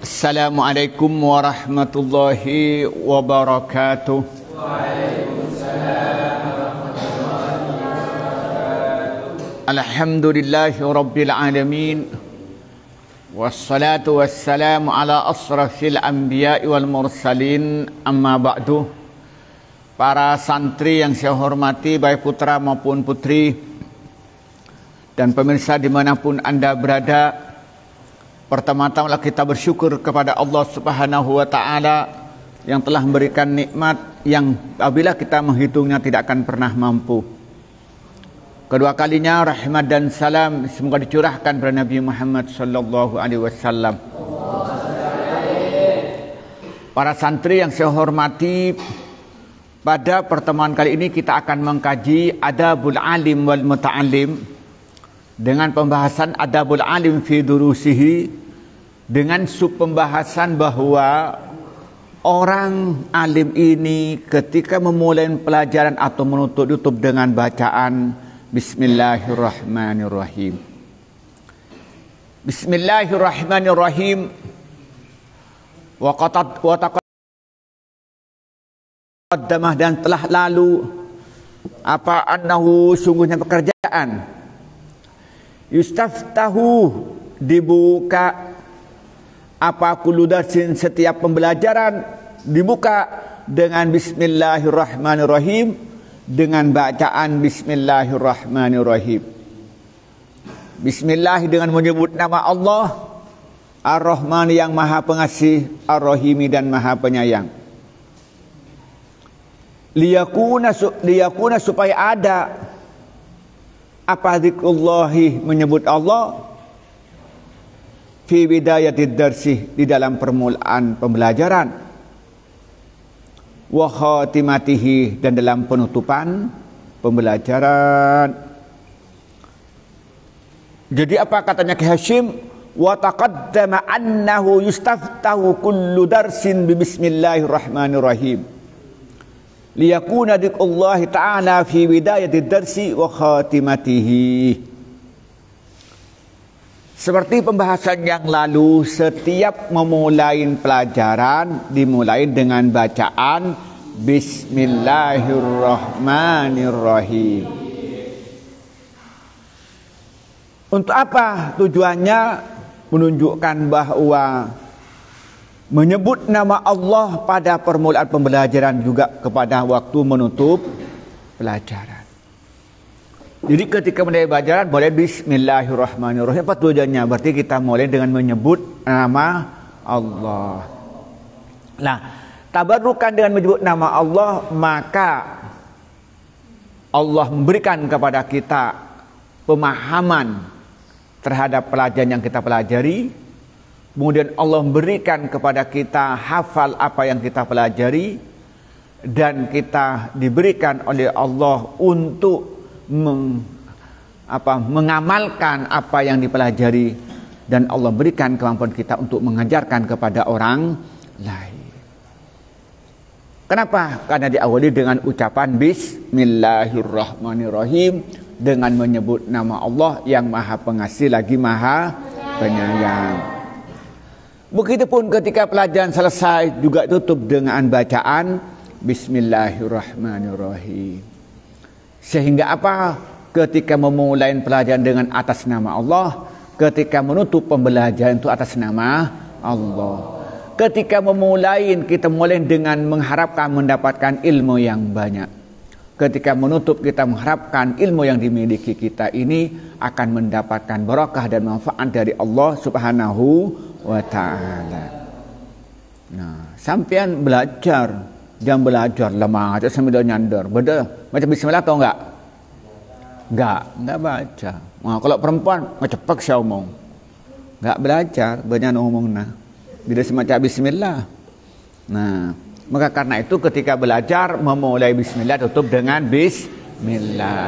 Assalamualaikum warahmatullahi wabarakatuh. Waalaikumsalam warahmatullahi wabarakatuh. Alhamdulillahi rabbil alamin. Wassalatu wassalamu ala asrafil anbiya wal mursalin amma ba'du. Para santri yang saya hormati baik putra maupun putri dan pemirsa dimanapun Anda berada, Pertama-tama kita bersyukur kepada Allah Subhanahu wa taala yang telah memberikan nikmat yang apabila kita menghitungnya tidak akan pernah mampu. Kedua kalinya rahmat dan salam semoga dicurahkan kepada Nabi Muhammad sallallahu alaihi wasallam. Para santri yang saya hormati, pada pertemuan kali ini kita akan mengkaji Adabul Alim wal Muta'alim dengan pembahasan adabul alim fi durusihi dengan sub pembahasan bahwa orang alim ini ketika memulai pelajaran atau menutup tutup dengan bacaan Bismillahirrahmanirrahim. Bismillahirrahmanirrahim. Wa qatad wa taqaddamah dan telah lalu apa annahu sungguhnya pekerjaan Yustaftahu dibuka apa kuludasin setiap pembelajaran dibuka dengan bismillahirrahmanirrahim dengan bacaan bismillahirrahmanirrahim. Bismillah dengan menyebut nama Allah Ar-Rahman yang Maha Pengasih, Ar-Rahimi dan Maha Penyayang. Liyakuna, liyakuna supaya ada apa zikrullahi menyebut Allah? Fi bidayatid darsih di dalam permulaan pembelajaran. Wa khatimatihi dan dalam penutupan pembelajaran. Jadi apa katanya Ki Hashim? Wa taqaddama annahu yustaftahu kullu darsin bi bismillahirrahmanirrahim liyakuna dikullahi ta'ala fi widayati darsi wa khatimatihi seperti pembahasan yang lalu setiap memulai pelajaran dimulai dengan bacaan bismillahirrahmanirrahim untuk apa tujuannya menunjukkan bahwa menyebut nama Allah pada permulaan pembelajaran juga kepada waktu menutup pelajaran. Jadi ketika mulai pelajaran boleh bismillahirrahmanirrahim apa tujuannya? Berarti kita mulai dengan menyebut nama Allah. Nah, tabarukan dengan menyebut nama Allah maka Allah memberikan kepada kita pemahaman terhadap pelajaran yang kita pelajari Kemudian Allah berikan kepada kita hafal apa yang kita pelajari dan kita diberikan oleh Allah untuk meng, apa, mengamalkan apa yang dipelajari dan Allah berikan kemampuan kita untuk mengajarkan kepada orang lain. Kenapa? Karena diawali dengan ucapan Bismillahirrahmanirrahim dengan menyebut nama Allah yang Maha Pengasih lagi Maha Penyayang. Begitupun ketika pelajaran selesai juga tutup dengan bacaan Bismillahirrahmanirrahim. Sehingga apa? Ketika memulai pelajaran dengan atas nama Allah, ketika menutup pembelajaran itu atas nama Allah. Ketika memulai kita mulai dengan mengharapkan mendapatkan ilmu yang banyak. Ketika menutup kita mengharapkan ilmu yang dimiliki kita ini akan mendapatkan barakah dan manfaat dari Allah Subhanahu wa ta'ala. Nah, sampean belajar, jangan belajar lemah aja sambil nyandar. Beda macam bismillah tau enggak? Enggak, enggak baca. Nah, kalau perempuan ngecepak saya omong. Enggak belajar, banyak ngomong nah. Bila semacam bismillah. Nah, maka karena itu ketika belajar memulai bismillah tutup dengan bismillah.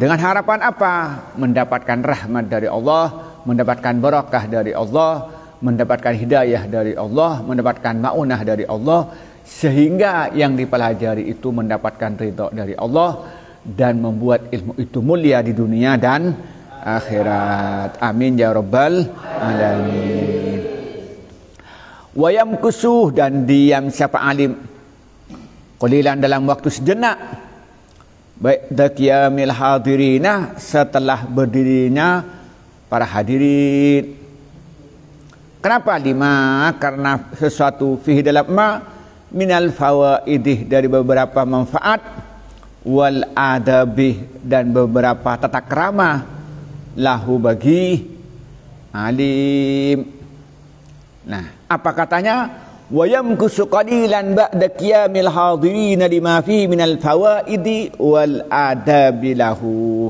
Dengan harapan apa? Mendapatkan rahmat dari Allah mendapatkan barakah dari Allah, mendapatkan hidayah dari Allah, mendapatkan maunah dari Allah, sehingga yang dipelajari itu mendapatkan ridho dari Allah dan membuat ilmu itu mulia di dunia dan akhirat. Amin ya rabbal alamin. Wayam kusuh dan diam siapa alim. Kulilan dalam waktu sejenak. Baik dakiyamil hadirina setelah berdirinya para hadirin. Kenapa lima? Karena sesuatu fihi dalam ma minal fawaidih dari beberapa manfaat wal adabih dan beberapa tata kerama lahu bagi alim. Nah, apa katanya? Wa yamkusu qalilan ba'da qiyamil hadirin lima fi minal fawaidi wal adabi lahu.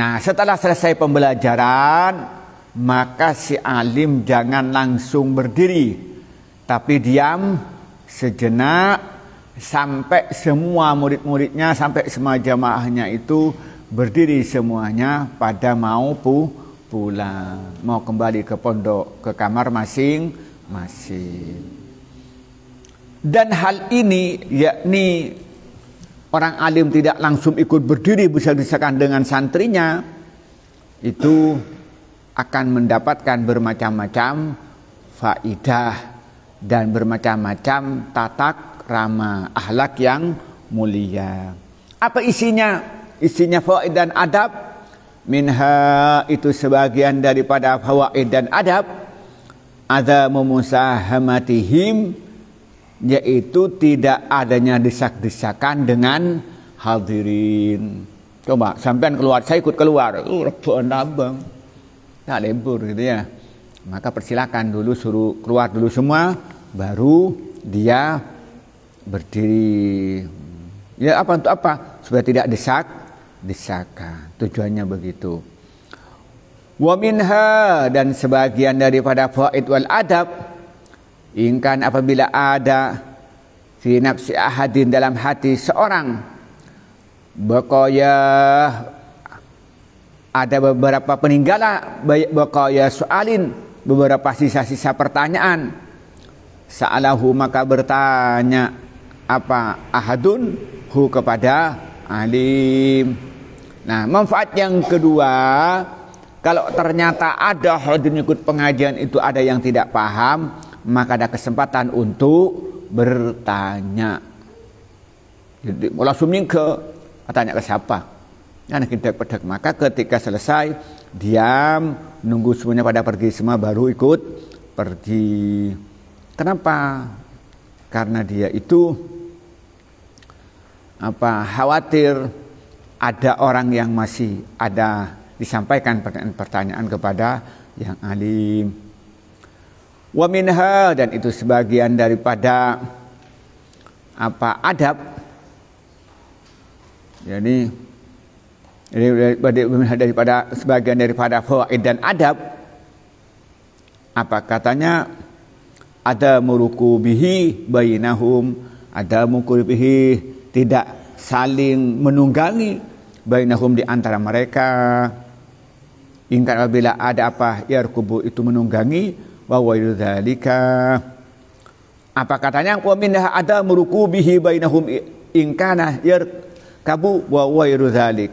Nah setelah selesai pembelajaran maka si alim jangan langsung berdiri tapi diam sejenak sampai semua murid-muridnya sampai semua jamaahnya itu berdiri semuanya pada mau pu pulang mau kembali ke pondok ke kamar masing-masing dan hal ini yakni orang alim tidak langsung ikut berdiri bisa-bisakan dengan santrinya itu akan mendapatkan bermacam-macam faidah dan bermacam-macam tatak rama ahlak yang mulia. Apa isinya? Isinya faid dan adab. Minha itu sebagian daripada fawaid dan adab. Ada memusahamatihim yaitu tidak adanya desak-desakan dengan hadirin. Coba sampean keluar, saya ikut keluar. Uh, oh, rebahan abang. Tak libur gitu ya. Maka persilakan dulu suruh keluar dulu semua baru dia berdiri. Ya apa untuk apa? Supaya tidak desak desakan. Tujuannya begitu. Wa minha dan sebagian daripada faid wal adab Ingkan apabila ada fi nafsi ahadin dalam hati seorang Bakoya ada beberapa peninggalan Bakoya soalin beberapa sisa-sisa pertanyaan Sa'alahu maka bertanya apa ahadun hu kepada alim Nah manfaat yang kedua Kalau ternyata ada hadun ikut pengajian itu ada yang tidak paham maka ada kesempatan untuk bertanya. Jadi langsung ke tanya ke siapa? Nah, kita pedek. Maka ketika selesai diam, nunggu semuanya pada pergi semua baru ikut pergi. Kenapa? Karena dia itu apa khawatir ada orang yang masih ada disampaikan pertanyaan-pertanyaan kepada yang alim. Wa minha dan itu sebagian daripada apa adab. Jadi daripada sebagian daripada fawaid dan adab apa katanya ada bihi bayinahum, ada bihi tidak saling menunggangi bayinahum di antara mereka ingkar apabila ada apa yarkubu itu menunggangi wa wairu apa katanya wa minha ada bihi bainahum ingkana yar kabu wa wairu dzalik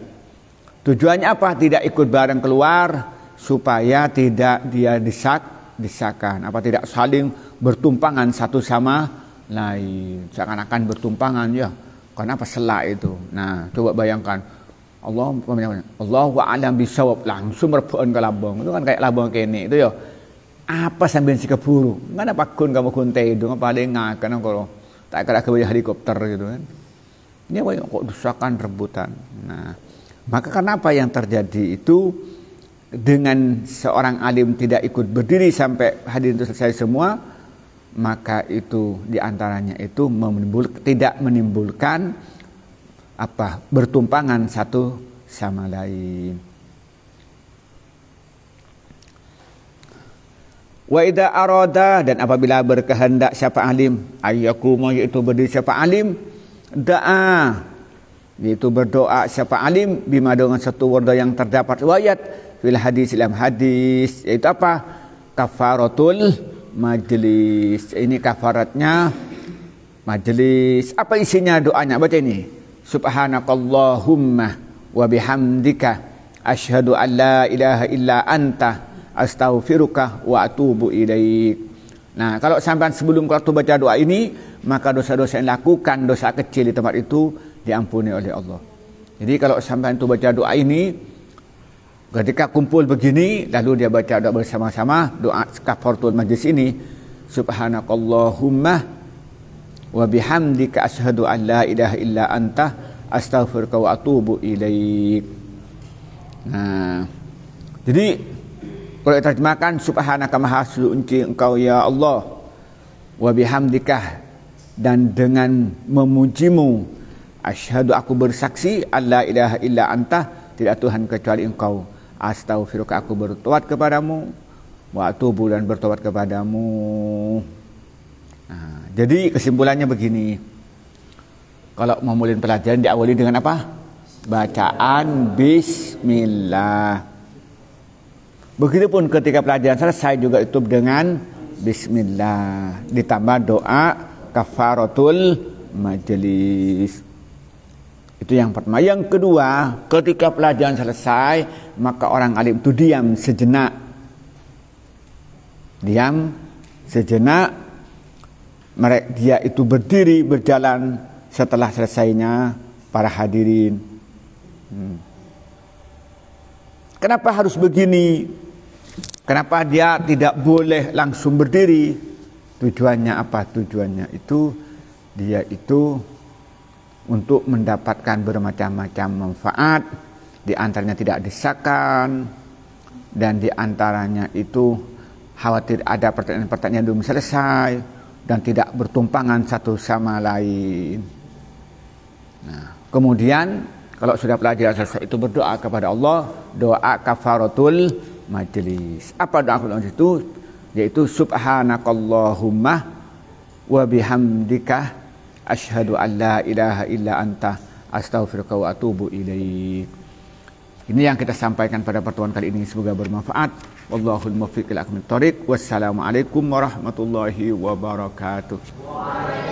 tujuannya apa tidak ikut bareng keluar supaya tidak dia disak disakan apa tidak saling bertumpangan satu sama lain seakan-akan bertumpangan ya karena apa selak itu nah coba bayangkan Allah Allah wa alam bisawab langsung merpon ke labung itu kan kayak labung kene itu ya apa sambil si keburu? Mana pakun kamu kunte itu nggak ada yang ngakan kalau tak kalah kebaya helikopter gitu kan. Ini apa ya? kok dusakan rebutan. Nah, maka kenapa yang terjadi itu dengan seorang alim tidak ikut berdiri sampai hadir itu selesai semua, maka itu diantaranya itu menimbul, tidak menimbulkan apa bertumpangan satu sama lain. Wa idza arada dan apabila berkehendak siapa alim ayyakuma yaitu berdiri siapa alim da'a itu berdoa siapa alim bima dengan satu wardah yang terdapat riwayat fil hadis dalam hadis yaitu apa kafaratul majlis ini kafaratnya majlis apa isinya doanya baca ini subhanakallahumma wa bihamdika asyhadu an ilaha illa anta astaghfiruka wa atubu ilaik. Nah, kalau sampai sebelum waktu baca doa ini, maka dosa-dosa yang lakukan, dosa kecil di tempat itu diampuni oleh Allah. Jadi kalau sampai itu baca doa ini, ketika kumpul begini, lalu dia baca doa bersama-sama, doa kafaratul majlis ini, subhanakallahumma wa bihamdika asyhadu an la ilaha illa anta astaghfiruka wa atubu ilaik. Nah, jadi kalau terjemahkan subhanaka maha suci engkau ya Allah wa dan dengan memujimu asyhadu aku bersaksi Allah ilaha illa anta tidak Tuhan kecuali engkau astaghfiruka aku bertobat kepadamu wa atubu dan bertobat kepadamu nah, jadi kesimpulannya begini kalau memulai pelajaran diawali dengan apa bacaan bismillah Begitupun ketika pelajaran selesai juga itu dengan bismillah ditambah doa kafaratul majelis. Itu yang pertama. Yang kedua, ketika pelajaran selesai, maka orang alim itu diam sejenak. Diam sejenak. Mereka dia itu berdiri berjalan setelah selesainya para hadirin. Hmm. Kenapa harus begini? Kenapa dia tidak boleh langsung berdiri? Tujuannya apa? Tujuannya itu dia itu untuk mendapatkan bermacam-macam manfaat, di antaranya tidak disakan dan di antaranya itu khawatir ada pertanyaan-pertanyaan belum selesai dan tidak bertumpangan satu sama lain. Nah, kemudian kalau sudah pelajaran selesai itu berdoa kepada Allah, doa kafaratul majlis. Apa doa kita itu? Yaitu subhanakallahumma wa bihamdika ashadu an la ilaha illa anta astaghfiruka wa atubu ilaik. Ini yang kita sampaikan pada pertemuan kali ini semoga bermanfaat. Wallahul muwaffiq ila akmil thoriq. Wassalamualaikum warahmatullahi wabarakatuh.